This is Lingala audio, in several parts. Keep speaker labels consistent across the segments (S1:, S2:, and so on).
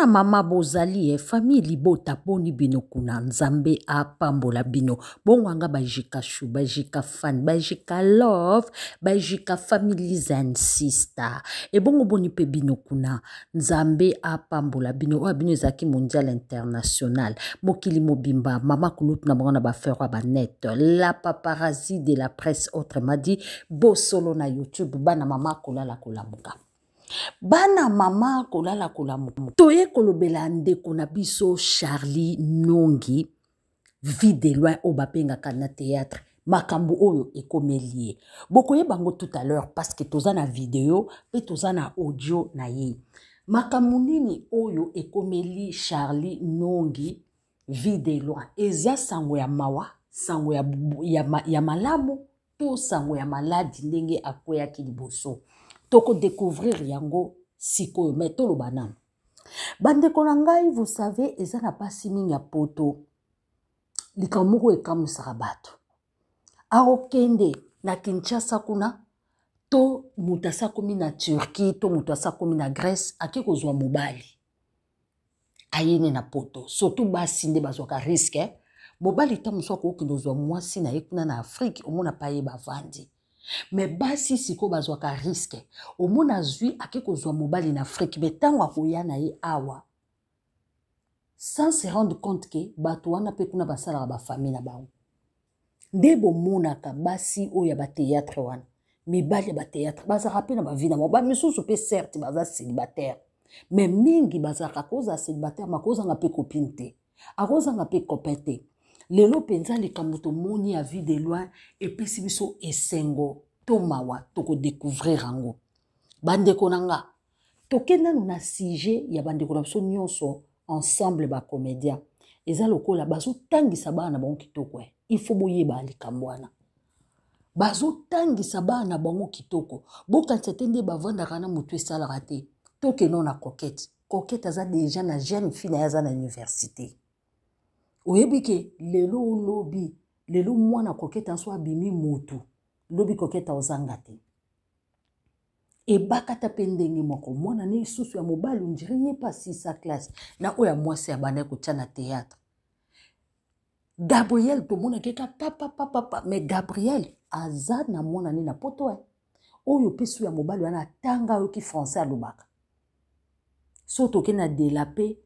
S1: ata mama bozali e eh, famili botaponi bino kuna nzambe apambola bino bongwanga bajika shu bajika fan bajika love bajika families and sister ebongo boni mpe bino kuna nzambe apambola bino oyo bino ezalaki mondial international mokili mobimba mama kulutu na bango na bafere ya banet la paparasi de la presse autrement dit bosolo na youtube bana mama kolala kolamuka bana mama kolala kolamu toye kolobela ndeko na biso charli nongi vie de loin oyo bapengaka na théâtre makambo oyo ekomeli ye bokoyeba yango tout à l'heure parceke toza na video mpe toza na audio na ye makambo nini oyo ekomeli charli nongi vie de loin eza sango ya mawa sango ya, ya, ya malamu to sango ya maladi ndenge akweyaki liboso tokodécouvrir yango sikoyo me toloba nano bandeko na ngai vous savez eza na mpasi mingi ya poto likambo moko ekamwisaka bato akokende na kinshasa kuna to moto asi akomi na turquie to moto asi akomi na grèce ake kozwa mobali ayene na poto surtout basi nde bazwaka riske eh? mobali ta mosu akokende ozwa mwasi na ye kuna na afrike omona pa ye bavandi me basi sikoyo bazwaka riske omona azwi ake kozwa mobali na afrike me ntango akoya na ye awa sans se rendre compte ke bato wana mpe kuna basalaka bafamile na bango nde bomonaka basi oyo ya bateatre wana mibali ya bateatre bazalaka mpe na bavi na bango bamisusu mpe certe baza célibataire me mingi bazalaka kozala célibataire makozanga mpe copine te akozanga mpe copain te lelo mpenza likambo tomoni ya vie de loin epesi biso esengo to mawa tokodécouvrir yango bandeko na nga toke nanu na sujet ya bandeko na biso nyonso ensemble bacomédien eza lokola bazotangisa bana na bango kitoko e eh. ifo boyeba likambo wana bazotangisa bana na bango kitoko bokanisa te nde bavandaka na motu esalaka te tokeno na kokete kokete aza deja na jeune fille na ye aza na université oyebike lelo olobi lelo mwana koketa so abimi motu lobi koketa ozanga te ebakata mpe ndenge moko mwana ne lisusu ya mobali ondire ye pasisa classe na oyo ya mwasi abandai kotya na théâtre gabriel tomonaki ka papapapapa me gabriel aza na mwana ne na poto e oyo mpe su ya mobali wana atanga ayoki français alobaka so tokei na delape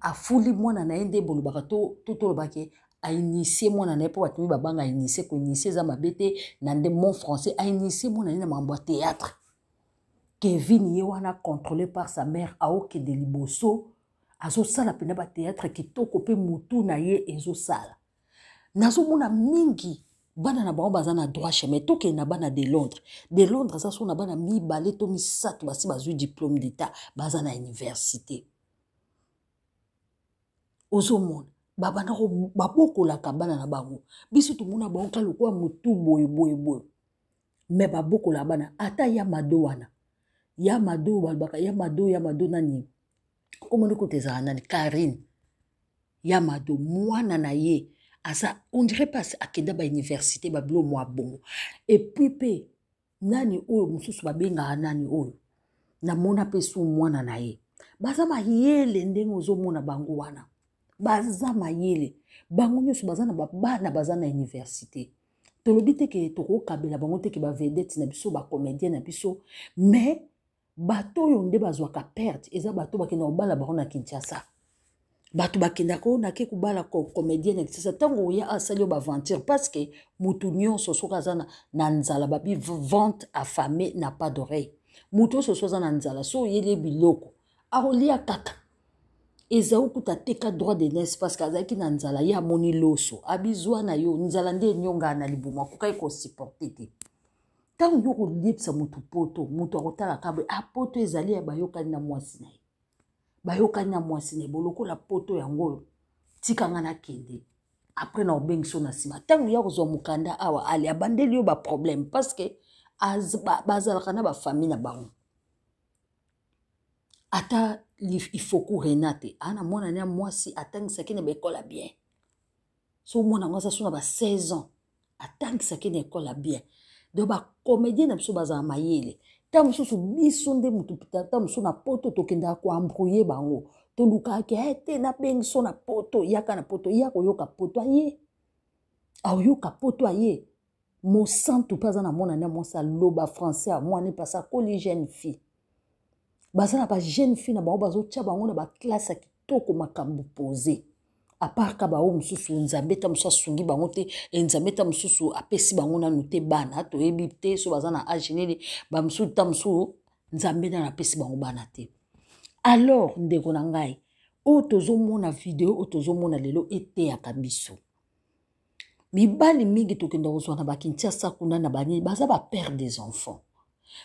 S1: afuli mwana na ye nde bolobaka to toloba ke ainise mwana na ye mpo bato mi babanga ainise koinise eza mabe te na nde mon français ainise mwana na ye na makambo ya théâtre kevin ye wana contrôlé par sa mare aokende liboso azosala mpena bateatre kitoko mpe motu na ye ezosala nazomona mingi bana na bango baza na droit chemin tokende na bana de londres de londres aza so na bana mibale to misato basi bazwi diplôme d'état baza na université ozomona babanda babokolaka bana na bango biso tomona baoka lokola motu boyeboyeboye me babokola bana ata ya mado wana ya mado balobaka ya mado ya mado nani komoni kote ezala nani karine ya mado mwana na ye aza ondire mpe akenda bauniversité babilo mwa bongo epui mpe nani oyo mosusu babengaka nani oyo namona mpe su mwana na ye baza mayele ndenge ozomona bango wana baza mayele bango nyonso baza na babana baza na université tolobi te ke tokokabela bango te ke bavedete na biso bacomédien na biso mais bato oyo nde bazwaka perte eza bato bakendaka kobala bango na kinshasa bato bakendaka oyo nake kobala comédien na kinshasa ntango oya asali yo baventure parceke motu nyonso soki aza na nzala babi vente affame na pas d'oreille motu oyo soso aza na nzala so oyeli biloko akolia kaka ezali okutata droit de nes parceke azalaki na nzala ye amoni loso abizwa na yo nzala nde enyongana na libumu akokaki kosupporte te ntango yo koyebisa motu poto moto akotalaka boye apoto ah, ezali ya bayokani na mwasi na ye bayokani na mwasi na ye bolokola poto yango tikanga nakende apres na obengiso na nsima ntango ya kozwa mokanda awa ale abandeli yo baproblème parceke bazalaka na bafamille na bango ata ifoku rena te aa na mwana ne ya mwasi atangisaki na baekole ya bien so mwana yango aza so na ba 16 ans atangisaki na ekole ya bien don bacomédien na biso bazala mayele ntango mosusu biso nde motu ntango mosusu na poto tokendaka koambrouye bango tolukaki e eh, te nabengi so na poto yaka na poto ya koyoka poto aye aoyoka poto aye mosantu mpe aza na mwana ne mwasi aloba français amwane mpasi akoli jeune fille baza na bajeune fille na bango bazotia bango na baklase ya kitoko makambo pose apart ka bao mosusu nzambe ta mosusu asungi bango te nzambe ta mosusu apesi bango nanu te bana toyebi te so baza na age nini bamosusu ta mosusu nzambe nanu apesi bango bana te alors ndeko na ngai oyo tozomona video oyo tozomona lelo eteyaka biso mibali mingi tokenda kozwa na bakintiasa kuna na banini baza bapere des enfants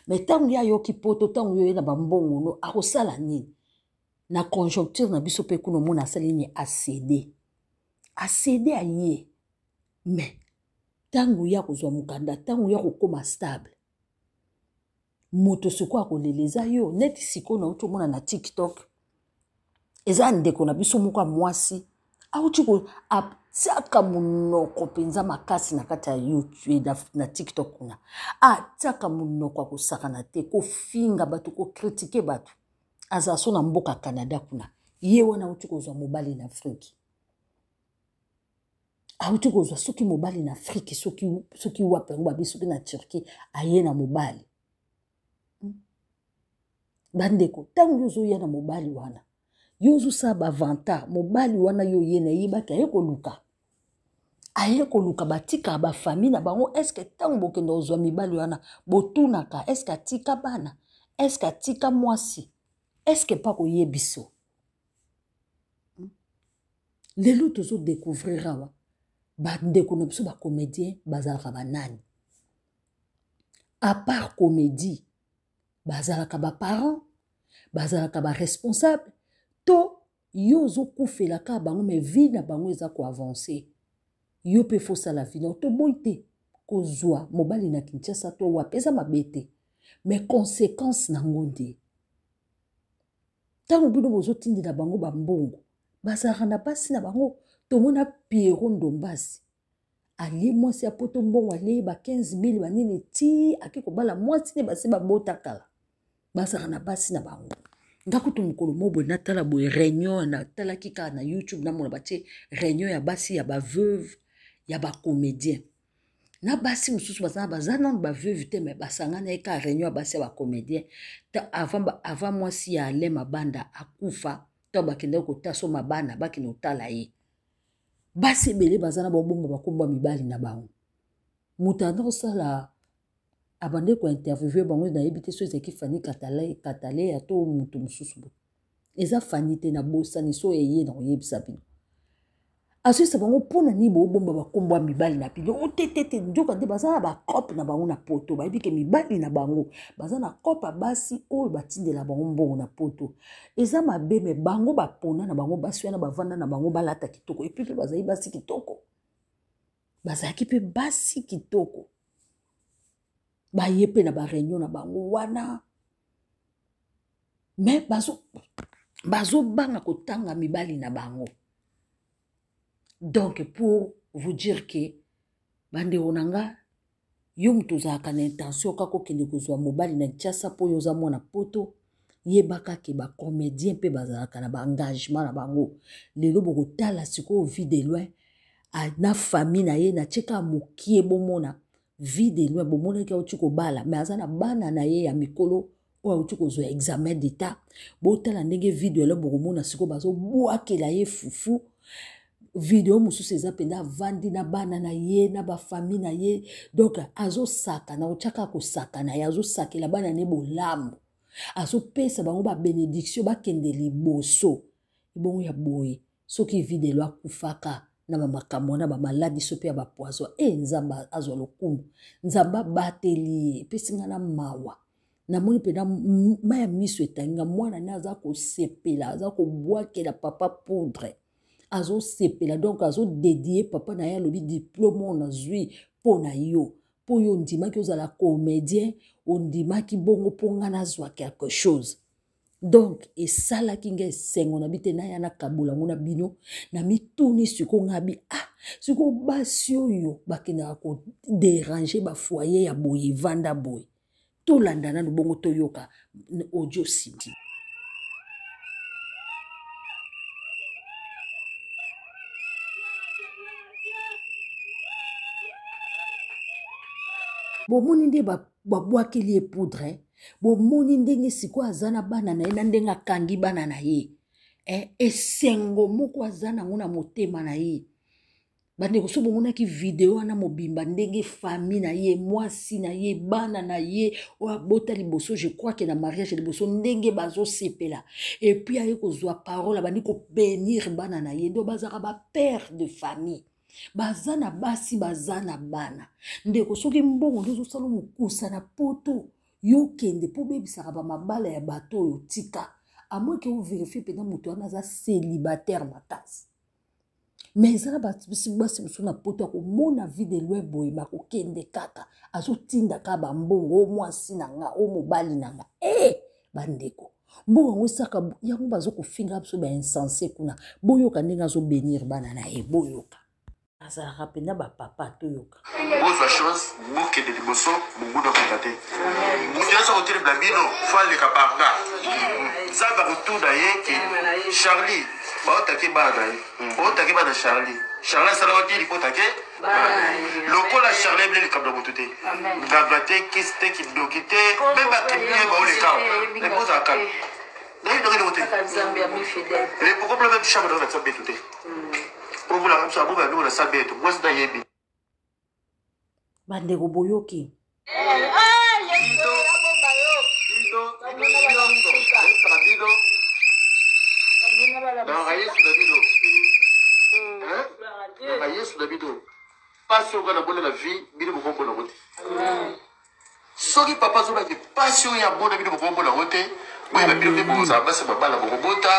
S1: me ntango ye ayoki poto ntango yo ye na bambongono akosala nini na conjoncture na biso mpe kuna omona asali nini asede asede aye me ntango ye akozwa mokanda ntango ye akokóma stable moto sikoyo akolela eza yo neti sikoyo nauti omona na tiktok eza ndeko na biso moko ya mwasi auti tiaka monoko mpenza makasi na kati ya youtube na, na tiktok kuna atiaka ah, monoko ya kosakana te kofinga bato kokritike bato azala so na mboka canada kuna ye wana auti kozwa mobali na afrike auti kozwa soki mobali na afrike soki, soki wapi yango babi soki na turki aye na mobali hmm? bandeko ntango ozoya na mobali wana yo ozosala bavanta mobali wana yo ye nayebaki aye koluka aye koluka batika bafamile na bango eske ntango bokende kozwa mibali wana botunaka eske atika bana eske atika mwasi eske mpa koyebiso hmm? lelo tozodécouvrir awa bandeko na biso bacomédien bazalaka banani apart comédie bazalaka baparent bazalaka baresponsable to yo ozokufelaka bango me vie na bango eza koavancer yo mpe fosala vino toboyi te kozwa mobali na kinshasa to wapi eza mabe te me konsekanse nango nde ntango bino bozotindela bango bambongo bazalaka na basi na bango tomona piero ndombasi alie mwasi ya poto mbongo alie ba 15 mil banini ti ake kobala mwasi nde basi babota kala bazalaka na basi na bango ndako to mokolo mo boye natala boye réunion natalaki kaka na youtube namona batie réunion ya basi ya baveuve ya bacomédien na basi mosusu baza baza nano baveuve te me basangana ye ka réunion ya basi ya bacomédien avant mwasi ya ale mabanda akufa to bakendaki kota so mabana bakende kotala ye basi ebele baza na babomba bakomba mibali na bango moto anda kosala abande kointerviewe bango nayebi te so ezalaki fani kataleya to moto mosusu bo eza fani te nabosani so eye na koyebisa bino azwisa bango mpona nini boobomba bakombo ya mibali na bino otetete nzoka nde baza na bakope na bango na poto bayebi ke mibali na bango baza na kope ya basi oyo batindela bango mbongo na poto eza mabe me bango baponda na bango basi wana bavanda na bango balata kitoko epi mpe bazali basi kitoko bazalaki mpe basi kitoko baye mpe na bareunion na bango wana me bazobanga bazo kotanga mibali na bango donc pour vous dire ke bandeko na nga yo moto ozalaka na intention kaka okende kozwa mobali na kiasa mpo oyo oza mwana poto yebaka ke bacomédien mpe bazalaka na baengagement na bango lelo bokotala sikoyo vie de loin na famille na ye natie kaka mokie bomona vie de loin bomonaki auti kobala me aza na bana na ye ya mikolo oyo auti kozwa examen d'état botala ndenge vie de loin bokomona sikoyo bazobwakela ye fufu video mosusu eza mpenza avandi na bana na ye na bafami na ye donk azosaka na otyaka kosaka na ye azosakela bana na ye bolamu azopesa bango babenediktio bakende liboso ebongo ya boye soki videlo akufaka na bamakambo wana bamaladi so mpe ya bapoiso e eh, nzambe azwa lokumu nzambe abateli ye epesinga na mawa namoni mpena ma ya miso etanginga mwana ne aza kosepela aza kobwakela papa poudre azosepela donk azodedie papa na ye alobi diplome oyo nazwi mpo na yo mpo oyo ondimaki ozala comédien ondimaki bongo mpo ngai nazwa quelque chose donk esalaki ngai esengo na bi te naya nakabola yango na bino na mituni sikoyo ngai bi ah sikoyo basi oyo bakendaka koderange bafoyer ya boye evanda boye tolanda nano bongo toyoka audio sidi bomoni nde babwakeli ye poudre bomoni ndenge sikoyo aza na bana na ye na ndenge akangi bana na ye eh, esengo moko aza nango na motema na ye bandeko so bomonaki video wana mobimba ndenge fami na ye mwasi na ye bana na ye oyo abota liboso je crois ke na mariage liboso ndenge bazosepela epui aye kozwa parole abandi kobenir bana na ye nde bazalaka bapere de famille baza na basi baza na bana ndeko soki mbongo nde ozosala mokusa na poto yo kende mpo obebisaka bamabala ya bato oyo tika amoke overifie mpena moto wana aza célibataire makasi me ezala basi mosusu na poto ya komona vie de loin boye bakokende kaka azotindaka bambongo o mwasi na nga o mobali na nga e eh! bandeko mbongo yango esaka yango bazokofinga biso bainsense kuna boyoka ndenge azobenir bana na ye boyoka azalaka mpenza bapapa toyoka kozwa chance mokende liboso monguna koka te moto nyonso akotelebela bino fo aleka parga nzambe akotuna ye ke charlie baotake bana na ye ootake bana charlie charlie asalaka te likota ke lokola charlie ebele likambo na motu te nganga te kisi te kindoki te me bakimie baoleka epozaka kami nayebidoki ndeko te epoko mla me bishamba nao na nzambe etu te hmm. provula nga biso aboma ya bimona sabe ete mwasi nayebi bandeko boyoki yesu na bino pasi oyo nga na bona na vie bino mokombonango te soki papa azolaki pasi oyo ya bona bino mokombonango te boyeba bino nde bozala basi mabala mokobota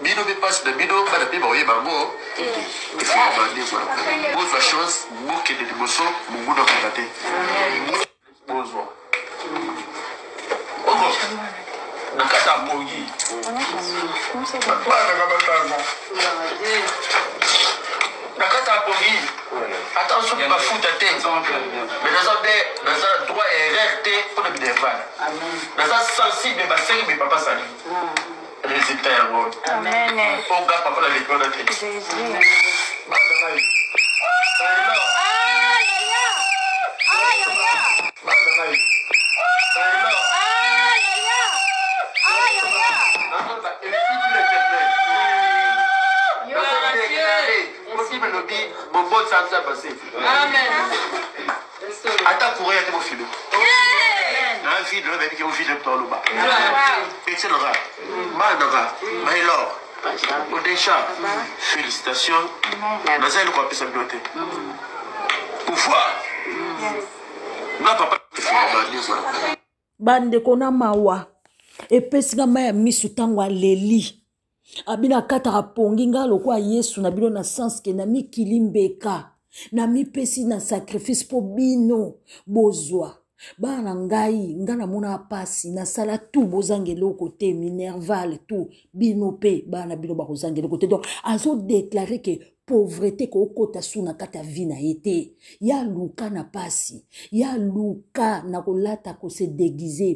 S1: bino mpe mpasi na bino bana mpe baoye bango efemande eh, eh, kuna eh, bozwa chance bokende liboso monguna koka te bozwa nakata pongi banaka batanza nakata pongi ata soki bafuta te me naza nde naza droit erreur te mpona bidevana naza sensible basengi mepapa sali ah. nzita yango po nga papa na likolo te melobi bobotisa nzambe ase ata courrier te mofilo vide lo bɛbi kɛ o vide tɔ lo ba i ti nɔgɔya ba nɔgɔya mayilɔ o deja félicitation naza yɛlɛ kɔ apesa bi dɔ tɛ pouvoir na papa tɛ fɔ ba ni sɔrɔ. bandeko na mawa epesinga ma ya misu ntango aleli abino akataka apongi ngai lokwa yesu na bino na sanske na mikili mbeka na mipesi na sacrifice mpo bino bozwa bana na ngai nga namona mpasi nasala tu bozanga eloko te minerval tu bino mpe bana bino bakozanga eloko te donc azodeklare ke pauvreté kookota su na kati ya vi na ye te ya luka na mpasi ya luka na kolata kose degize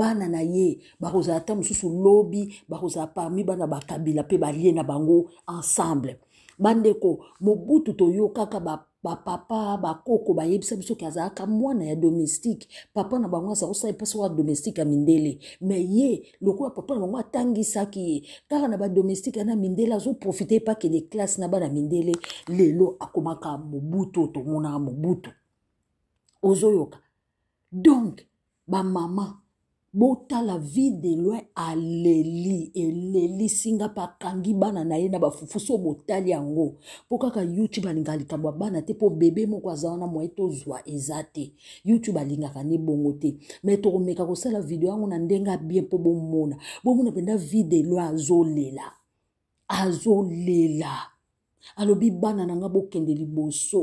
S1: bana na ye bakozala ta mosusu lobi bakozala parmi bana bakabila mpe balie na bango ensemble bandeko mobutu toyokaka ba bapapa bakoko bayebisa biso ke azalaka mwana ya domestike papa na bango aza kosala mpasi kaka domestike ya mindele me ye lokola papa na bango atangisaki ye kaka na badomestike ana mindele azoprofite epakele klase na bana mindele lelo akomaka mobutu tomonaka mobutu ozoyoka donc bamama botala vie de loin aleli eleli singa mpe akangi bana na ye na bafufu so botali yango mpo kaka youtube alingaka likambo ya bana te mpo bebe moko aza wana mwaye tozwa eza te youtube alingaka ne bongo te me tokomeka kosala video yango na ndenge abie mpo bomona bomona mpenza vie de loin azolela azolela alobi bana na nga bokende liboso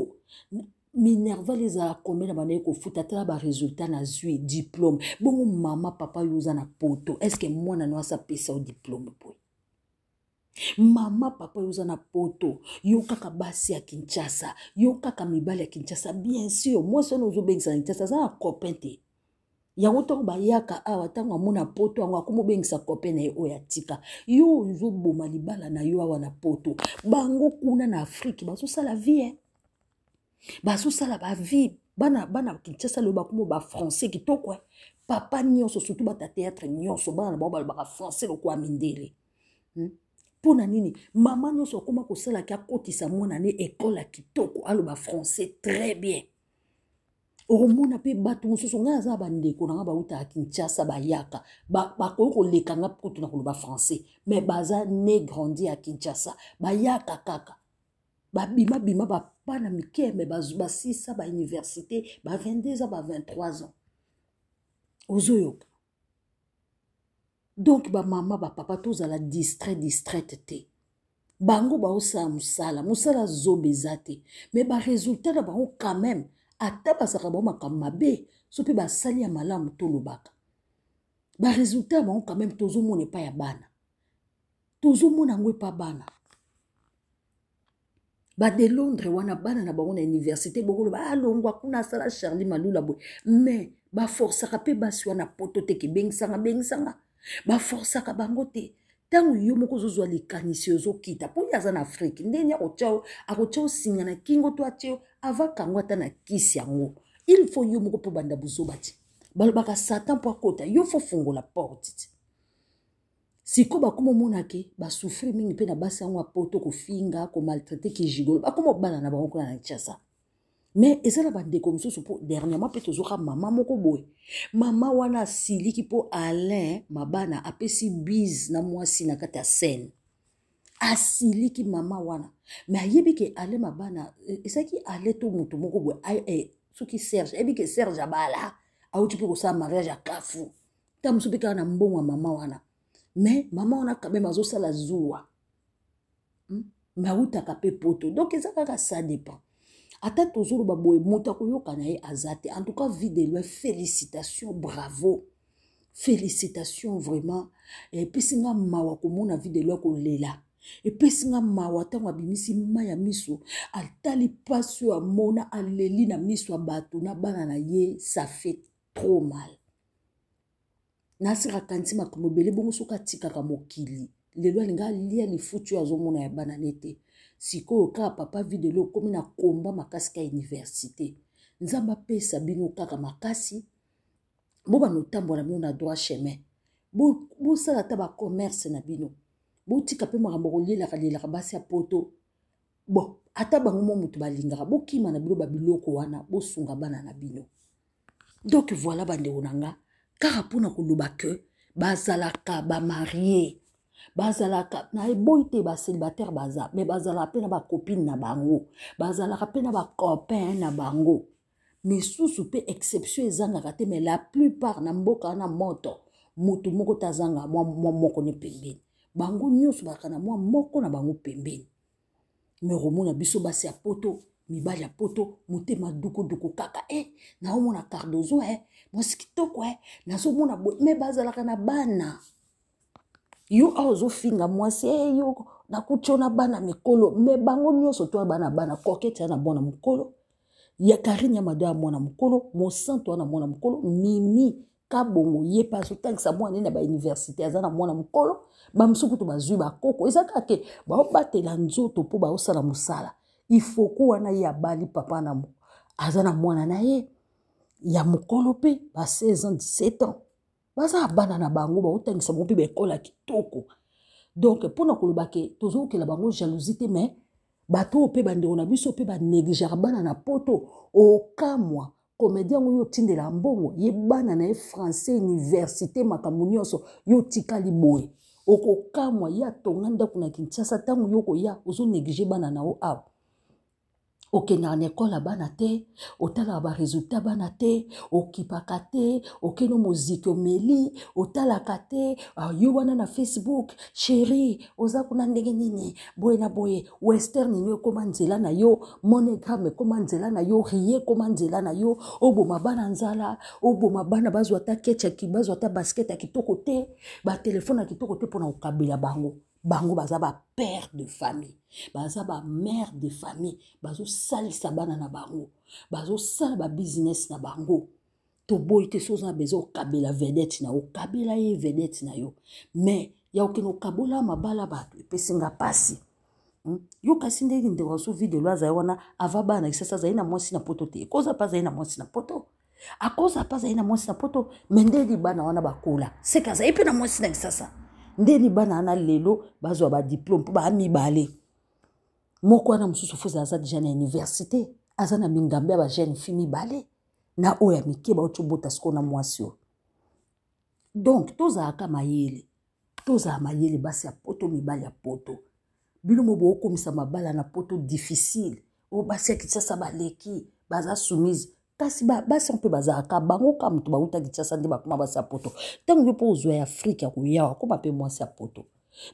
S1: minerva lezala kombena bana ye kofuta tala baresultat na zwi diplôme bongo mama papa yo oza na poto estceke mwana no asapesa yo diplôme boye mama papa yo oza na poto yo kaka basi ya kinshasa yo kaka mibali ya kinshasa bien sûr mwasi wana ozobengisa na kinshasa aza na copin te yango ntango bayaka awa ntango amona poto yango akomi obengisa kope na ye oyo atika yo ozoboma libala na yo awa na poto bango kuna na afrike bazosala vie bazosala bavide bana bana kinshasa lelo bakomo bafrançais kitoko e papa nyonso surtout bata théâtre nyonso bana na bao balobaka français lokola mindele hmm? mpo na nini mama nyonso akóma kosalaki akotisa mwana ne ekole ya kitoko aloba français très bien okomona mpe bato mosusu ngai aza bandeko na ngai bautaka kinshasa bayaka bakoki koleka nga kotuna koloba français mais baza ne grandi ya kinshasa bayaka kaka babimabima bana mikeme basisa bauniversité ba 22 ans ba 23 ans ozoyoka donk bamama bapapa tozala distrait distraite te bango baosala mosala mosala zobe eza te me baresultat na bango quand même ata bazalaka bango makambo mabe so mpe basali ya malamu tolobaka baresultat ya bango quand même tozomona epai ya bana tozomona yango epa bana bade londres wana bana na bango na université bokoloba alongwa kuna asala charli malula boye me baforsaka mpe basi wana poto te kebengisanga bengisanga baforsaka bango te ntango yo moko ozozwa likanisi ozokita mpo ye aza na afrike ndeni akotyao akotyao singa na kingo to atyao ava kango ata na kisi yango il faut yo moko mpo banda bozoba ti balobaka satan mpo akota yo fo fungola porte ti sikoyo bakoma omona ke basufri mingi mpe na basi yango apoto kofinga komaltraite kijigolo bakoma obana na bango kuna na kinshasa me eza na bandeko mosusu mpo dernièrement mpe tozoka mama moko boye mama wana asiliki mpo alain mabana apesi bise na mwasi na kati ya sene asiliki mama wana me ayebi ke alain mabana eh, ezalaki alain to moto moko boye eh, soki serge ayebi ke serge abala auti mpe kosala mariage ya kafu ta mosu mpe kaka na mbongo ya mama wana me mama wana kabe azosala zuwa hmm? me autaka mpe poto donk eza kaka sa dépend ata tozoloba boye moto akoyoka na ye aza te en tout cas vie de loi félicitation bravo félicitation vraiment epesi nga mawa komona vie de loi kolela epesi nga mawa ntango abimisi mai ya miso atali mpasi oyo amona aleli na miso ya bato na bana na ye ça fait trop mal naasiraka nti makambo ebele bongo soki atikaka mokili lelo alinga alia lifutu oyo azomona ya bana ne te sikoyo kaka papa videlo okómi na komba makasi ka université nzambe apesa bino kaka makasi bobana otambola bino na droit chemin bosala bo ta bacommerce na bino botika mpe makambo kolielaka lielaka basi ya poto bo ata bango mo moto balingaka bokima na bino babiloko wana bosunga bana na bino donk voilà bandeko na nga kaka mpona koloba ke bazalaka bamarie bazalaka nayeboyi te baselibataire baza me bazalaka mpe na bacopine na bango bazalaka mpe na bacopain na bango misusu mpe exception ezangaka te me la plupart na mboka wana moto motu moko te azanga mwa moko ne pembeni bango nyonso bazalaka na mwa moko na bango pembeni me komona biso basi ya poto mibali ya poto motema dukuduku kaka e eh, naomona cardozo e eh, mwasi kitoko e nazomona boye me bazalaka na bana yo awa ozofinga mwasi e yo nakuti yo na bana mikolo me bango nyonso to abana bana kokete ya na mwana mokolo ya karine ya mado ya mwana mokolo mosantu ya na mwana mokolo mimi kabongo ye mpe azotangisa mwana nini ya bauniversité aza na mwana mokolo bamosuku to bazwi bakoko eza kake baobatela nzoto mpo baosala mosala ifoku wana ye abali papa na aza na mwana na ye ya mokolo mpe ba 16 ans 17 ans baza bana na bango baotangisa bango mpe baekole ya kitoko donk mpona koloba ke tozokela bango jalousie te mai bato oyo mpe bandeko na biso mpe banegligera bana na poto okamwa komedi yango yo otindela mbongo ye bana na ye francais université makambo nyonso yo otikali boye okokamwa ye atonga ndako na kinshasa ntango yo koya ozoneglije bana na yo awa okendaka na ekole ya bana te otalaka baresultat bana te okipaka te okende moziki omeli otalaka te ah, yo wana na facebook sheri oza kuna ndenge nini boye na boye western nini ekóma nzela na yo monegrame ekóma nzela na yo rie ekóma nzela na yo oboma bana nzala oboma bana bazwa ata kece bazwa ata basket ya kitoko te batelefone ya kitoko te mpona kokabela bango bango baza bapère de famille baza bamère de famille bazosalisa bana na bango bazosala babusiness na bango toboyi te soza na bezo okabela vedete na yo okabela ye vedete na yo me ya okende okabola mabala bato epesinga mpasi hmm? yo kasi ndenge ndeko asovi de lo azali wana ava bana na kisasa azali na mwasi na poto te ekoza mpe azali na mwasi na poto akoza mpe azali na mwasi na poto me nde libana wana bakola seka azali mpe na mwasi na kisasa ndeni bana wana lelo bazwa badiplome mpo baa mibale moko wana mosusu fo ezala aza deja na université aza na mingambo ya bajeune fille mibale na oyo ya mike bauti obota sikoyo na mwasi oyo donk tozalaka mayele tozala mayele basi ya poto mibali ya poto bino mo bookomisa mabala na poto difficile oyo basi ya kisasa baleki baza soumise kasi basi mpe bazalaka bango ka moto bautaki tiasa nde bakoma basi ya poto ntango yo mpo ozwa ya afrike ya koyawa akoma mpe mwasi ya poto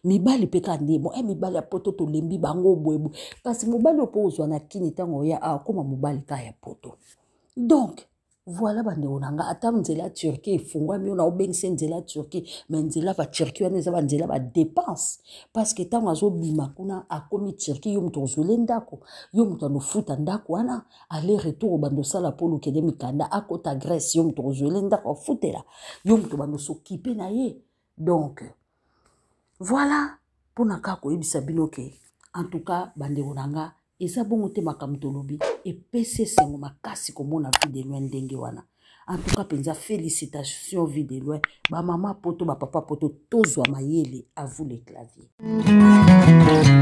S1: mibali mpe ka nde mo e eh, mibali ya poto tolembi bango boyeboye kasi mobali oyo mpo ozwa na kini ntango oya akoma mobali ka ya poto donc voila bandeko na nga ata nzela ya turquie efungwami ona obengisi nzela ya turquie me nzela baturquie wana eza banzela badépense parceke ntango azobima kuna akomi turquie yo moto ozwele ndako yo moto anofuta ndako wana ale retour obanda osala mpo lokende mikanda akota grèce yo moto ozwele ndako afutela yo moto obanda osokipe na ye donc voilà mpona kaka koyebisa bino ke en tout cas bandeko na nga eza bongo te makambo tolobi epesi esengo makasi komona videloin ndenge wana antuka mpenza félicitation videloin bamama poto bapapa poto tozwa mayele avou le clavier